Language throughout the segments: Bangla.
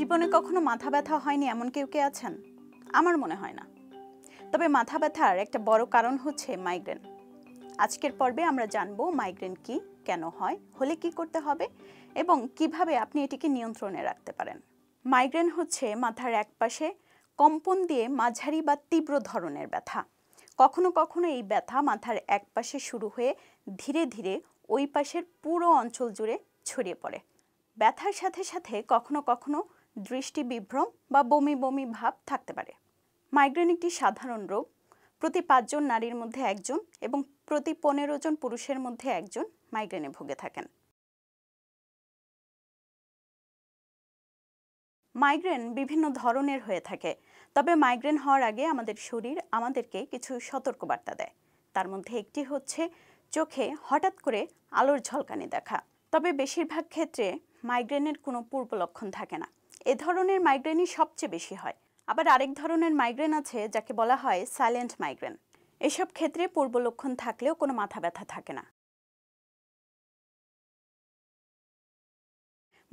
জীবনে কখনো মাথা ব্যথা হয়নি এমন কেউ কে আছেন আমার মনে হয় না তবে মাথা ব্যথার একটা বড় কারণ হচ্ছে মাইগ্রেন আজকের পর্বে আমরা জানব মাইগ্রেন কি কেন হয় হলে কি করতে হবে এবং কিভাবে আপনি এটিকে নিয়ন্ত্রণে রাখতে পারেন মাইগ্রেন হচ্ছে মাথার একপাশে কম্পন দিয়ে মাঝারি বা তীব্র ধরনের ব্যথা কখনো কখনো এই ব্যথা মাথার একপাশে শুরু হয়ে ধীরে ধীরে ওই পাশের পুরো অঞ্চল জুড়ে ছড়িয়ে পড়ে ব্যথার সাথে সাথে কখনো কখনো দৃষ্টি বিভ্রম বা বমি বমি ভাব থাকতে পারে মাইগ্রেন একটি সাধারণ রোগ প্রতি পাঁচজন নারীর মধ্যে একজন এবং প্রতি পনেরো জন পুরুষের মধ্যে একজন মাইগ্রেনে ভুগে থাকেন মাইগ্রেন বিভিন্ন ধরনের হয়ে থাকে তবে মাইগ্রেন হওয়ার আগে আমাদের শরীর আমাদেরকে কিছু সতর্কবার্তা দেয় তার মধ্যে একটি হচ্ছে চোখে হঠাৎ করে আলোর ঝলকানি দেখা তবে বেশিরভাগ ক্ষেত্রে মাইগ্রেনের কোনো পূর্ব লক্ষণ থাকে না এ ধরনের মাইগ্রেনই সবচেয়ে বেশি হয় আবার আরেক ধরনের মাইগ্রেন আছে যাকে বলা হয় সাইলেন্ট মাইগ্রেন এসব ক্ষেত্রে পূর্ব লক্ষণ থাকলেও কোনো মাথা ব্যথা থাকে না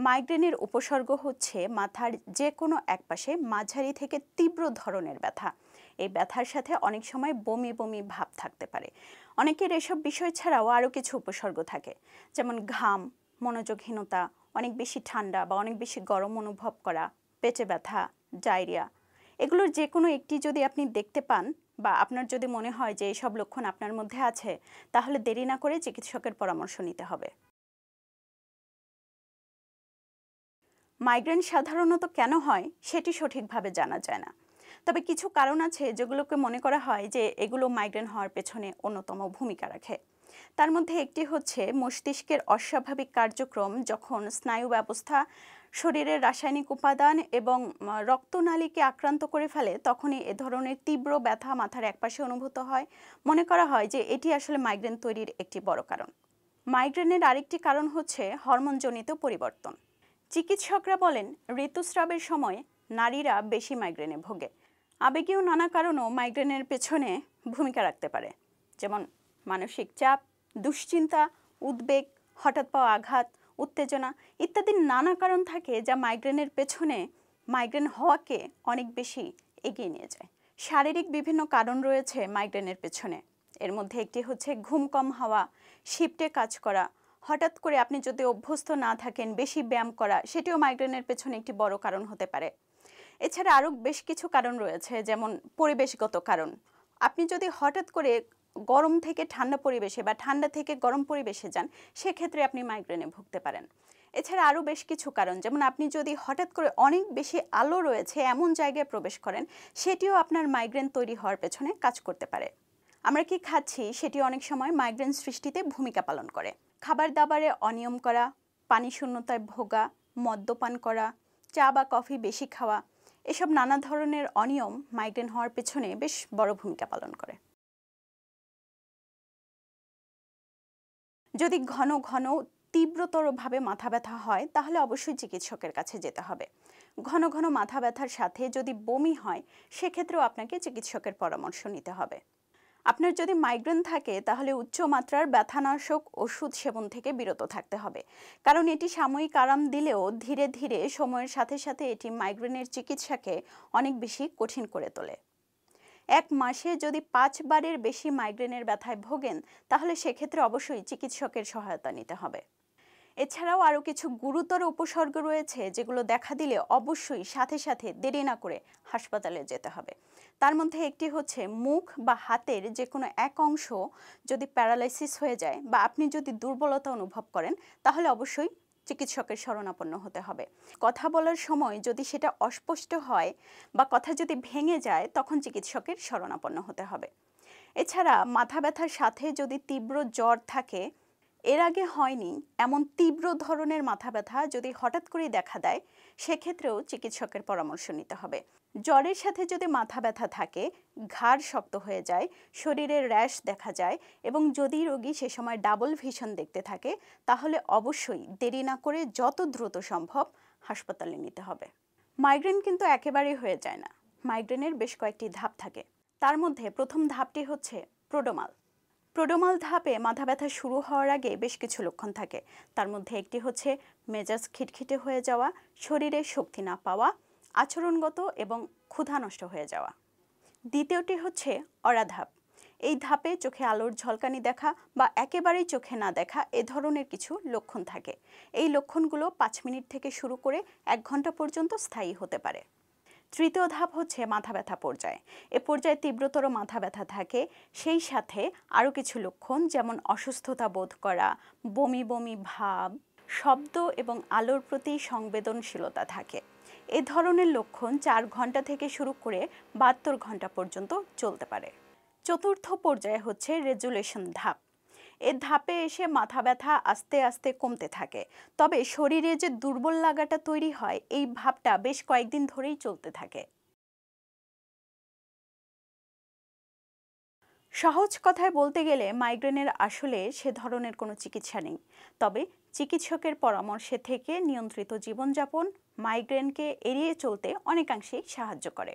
মাইগ্রেনের উপসর্গ হচ্ছে মাথার যে কোনো একপাশে মাঝারি থেকে তীব্র ধরনের ব্যথা এই ব্যথার সাথে অনেক সময় বমি বমি ভাব থাকতে পারে অনেকের এসব বিষয় ছাড়াও আরও কিছু উপসর্গ থাকে যেমন ঘাম মনোযোগহীনতা অনেক বেশি ঠান্ডা বা অনেক বেশি গরম অনুভব করা পেটে ব্যথা ডায়রিয়া এগুলোর যে কোনো একটি যদি আপনি দেখতে পান বা আপনার যদি মনে হয় যে এইসব লক্ষণ আপনার মধ্যে আছে তাহলে দেরি না করে চিকিৎসকের পরামর্শ নিতে হবে মাইগ্রেন সাধারণত কেন হয় সেটি সঠিকভাবে জানা যায় না তবে কিছু কারণ আছে যেগুলোকে মনে করা হয় যে এগুলো মাইগ্রেন হওয়ার পেছনে অন্যতম ভূমিকা রাখে তার মধ্যে একটি হচ্ছে মস্তিষ্কের অস্বাভাবিক কার্যক্রম যখন স্নায়ু ব্যবস্থা শরীরের রাসায়নিক উপাদান এবং রক্তনালীকে আক্রান্ত করে ফেলে তখনই এ ধরনের তীব্র ব্যথা মাথার একপাশে অনুভূত হয় মনে করা হয় যে এটি আসলে মাইগ্রেন তৈরির একটি বড় কারণ মাইগ্রেনের আরেকটি কারণ হচ্ছে হরমোনজনিত পরিবর্তন চিকিৎসকরা বলেন ঋতুস্রাবের সময় নারীরা বেশি মাইগ্রেনে ভোগে আবেগীয় নানা কারণও মাইগ্রেনের পেছনে ভূমিকা রাখতে পারে যেমন মানসিক চাপ দুশ্চিন্তা উদ্বেগ হঠাৎ পাওয়া আঘাত উত্তেজনা ইত্যাদি নানা কারণ থাকে যা মাইগ্রেনের পেছনে মাইগ্রেন হওয়াকে অনেক বেশি এগিয়ে নিয়ে যায় শারীরিক বিভিন্ন কারণ রয়েছে মাইগ্রেনের পেছনে এর মধ্যে একটি হচ্ছে ঘুম কম হওয়া শিফটে কাজ করা হঠাৎ করে আপনি যদি অভ্যস্ত না থাকেন বেশি ব্যায়াম করা সেটিও মাইগ্রেনের পেছনে একটি বড় কারণ হতে পারে এছাড়া আরও বেশ কিছু কারণ রয়েছে যেমন পরিবেশগত কারণ আপনি যদি হঠাৎ করে গরম থেকে ঠান্ডা পরিবেশে বা ঠান্ডা থেকে গরম পরিবেশে যান সেক্ষেত্রে আপনি মাইগ্রেনে ভুগতে পারেন এছাড়া আরও বেশ কিছু কারণ যেমন আপনি যদি হঠাৎ করে অনেক বেশি আলো রয়েছে এমন জায়গায় প্রবেশ করেন সেটিও আপনার মাইগ্রেন তৈরি হওয়ার পেছনে কাজ করতে পারে আমরা কি খাচ্ছি সেটি অনেক সময় মাইগ্রেন সৃষ্টিতে ভূমিকা পালন করে খাবার দাবারে অনিয়ম করা পানি শূন্যতায় ভোগা মদ্যপান করা চা বা কফি বেশি খাওয়া এসব নানা ধরনের অনিয়ম মাইগ্রেন হওয়ার পেছনে বেশ বড় ভূমিকা পালন করে যদি ঘন ঘন তীব্রতরভাবে মাথা ব্যথা হয় তাহলে অবশ্যই চিকিৎসকের কাছে যেতে হবে ঘন ঘন মাথা ব্যথার সাথে যদি বমি হয় সেক্ষেত্রেও আপনাকে চিকিৎসকের পরামর্শ নিতে হবে আপনার যদি মাইগ্রেন থাকে তাহলে উচ্চ মাত্রার ব্যথানাশক ওষুধ সেবন থেকে বিরত থাকতে হবে কারণ এটি সাময়িক আরাম দিলেও ধীরে ধীরে সময়ের সাথে সাথে এটি মাইগ্রেনের চিকিৎসাকে অনেক বেশি কঠিন করে তোলে এক মাসে যদি পাঁচবারের বেশি মাইগ্রেনের ব্যথায় ভোগেন তাহলে সেক্ষেত্রে অবশ্যই চিকিৎসকের সহায়তা নিতে হবে এছাড়াও আরও কিছু গুরুতর উপসর্গ রয়েছে যেগুলো দেখা দিলে অবশ্যই সাথে সাথে দেরি না করে হাসপাতালে যেতে হবে তার মধ্যে একটি হচ্ছে মুখ বা হাতের যে কোনো এক অংশ যদি প্যারালাইসিস হয়ে যায় বা আপনি যদি দুর্বলতা অনুভব করেন তাহলে অবশ্যই চিকিৎসকের শরণাপন্ন হতে হবে কথা বলার সময় যদি সেটা অস্পষ্ট হয় বা কথা যদি ভেঙে যায় তখন চিকিৎসকের শরণাপন্ন হতে হবে এছাড়া মাথা ব্যথার সাথে যদি তীব্র জ্বর থাকে এর আগে হয়নি এমন তীব্র ধরনের মাথা ব্যথা যদি হঠাৎ করেই দেখা দেয় সেক্ষেত্রেও চিকিৎসকের পরামর্শ নিতে হবে জ্বরের সাথে যদি মাথা ব্যথা থাকে ঘাড় শক্ত হয়ে যায় শরীরের র্যাশ দেখা যায় এবং যদি রোগী সে সময় ডাবল ভিশন দেখতে থাকে তাহলে অবশ্যই দেরি না করে যত দ্রুত সম্ভব হাসপাতালে নিতে হবে মাইগ্রেন কিন্তু একেবারেই হয়ে যায় না মাইগ্রেনের বেশ কয়েকটি ধাপ থাকে তার মধ্যে প্রথম ধাপটি হচ্ছে প্রোডোমাল প্রোডোমাল ধাপে মাথা ব্যথা শুরু হওয়ার আগে বেশ কিছু লক্ষণ থাকে তার মধ্যে একটি হচ্ছে মেজাজ খিটখিটে হয়ে যাওয়া শরীরে শক্তি না পাওয়া আচরণগত এবং ক্ষুধা নষ্ট হয়ে যাওয়া দ্বিতীয়টি হচ্ছে অরাধাপ এই ধাপে চোখে আলোর ঝলকানি দেখা বা একেবারেই চোখে না দেখা এ ধরনের কিছু লক্ষণ থাকে এই লক্ষণগুলো পাঁচ মিনিট থেকে শুরু করে এক ঘন্টা পর্যন্ত স্থায়ী হতে পারে তৃতীয় ধাপ হচ্ছে মাথা ব্যথা পর্যায় এ পর্যায়ে তীব্রতর মাথা ব্যথা থাকে সেই সাথে আরও কিছু লক্ষণ যেমন অসুস্থতা বোধ করা বমি বমি ভাব শব্দ এবং আলোর প্রতি সংবেদনশীলতা থাকে এ ধরনের লক্ষণ চার ঘন্টা থেকে শুরু করে বাহাত্তর ঘন্টা পর্যন্ত চলতে পারে চতুর্থ পর্যায়ে হচ্ছে রেজুলেশন ধাপ এ ধাপে এসে মাথা ব্যথা আস্তে আস্তে কমতে থাকে তবে শরীরে যে দুর্বল লাগাটা তৈরি হয় এই ভাবটা বেশ কয়েকদিন ধরেই চলতে থাকে সহজ কথায় বলতে গেলে মাইগ্রেনের আসলে সে ধরনের কোনো চিকিৎসা নেই তবে চিকিৎসকের পরামর্শে থেকে নিয়ন্ত্রিত জীবনযাপন মাইগ্রেনকে এড়িয়ে চলতে অনেকাংশেই সাহায্য করে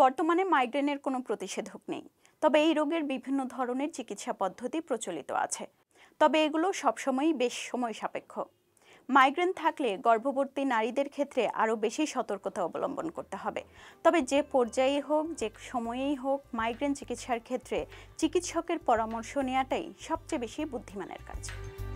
বর্তমানে মাইগ্রেনের কোনো প্রতিষেধক নেই তবে এই রোগের বিভিন্ন ধরনের চিকিৎসা পদ্ধতি প্রচলিত আছে তবে এগুলো সবসময়ই বেশ সময় সাপেক্ষ মাইগ্রেন থাকলে গর্ভবর্তী নারীদের ক্ষেত্রে আরও বেশি সতর্কতা অবলম্বন করতে হবে তবে যে পর্যায়ে হোক যে সময়েই হোক মাইগ্রেন চিকিৎসার ক্ষেত্রে চিকিৎসকের পরামর্শ নেওয়াটাই সবচেয়ে বেশি বুদ্ধিমানের কাজ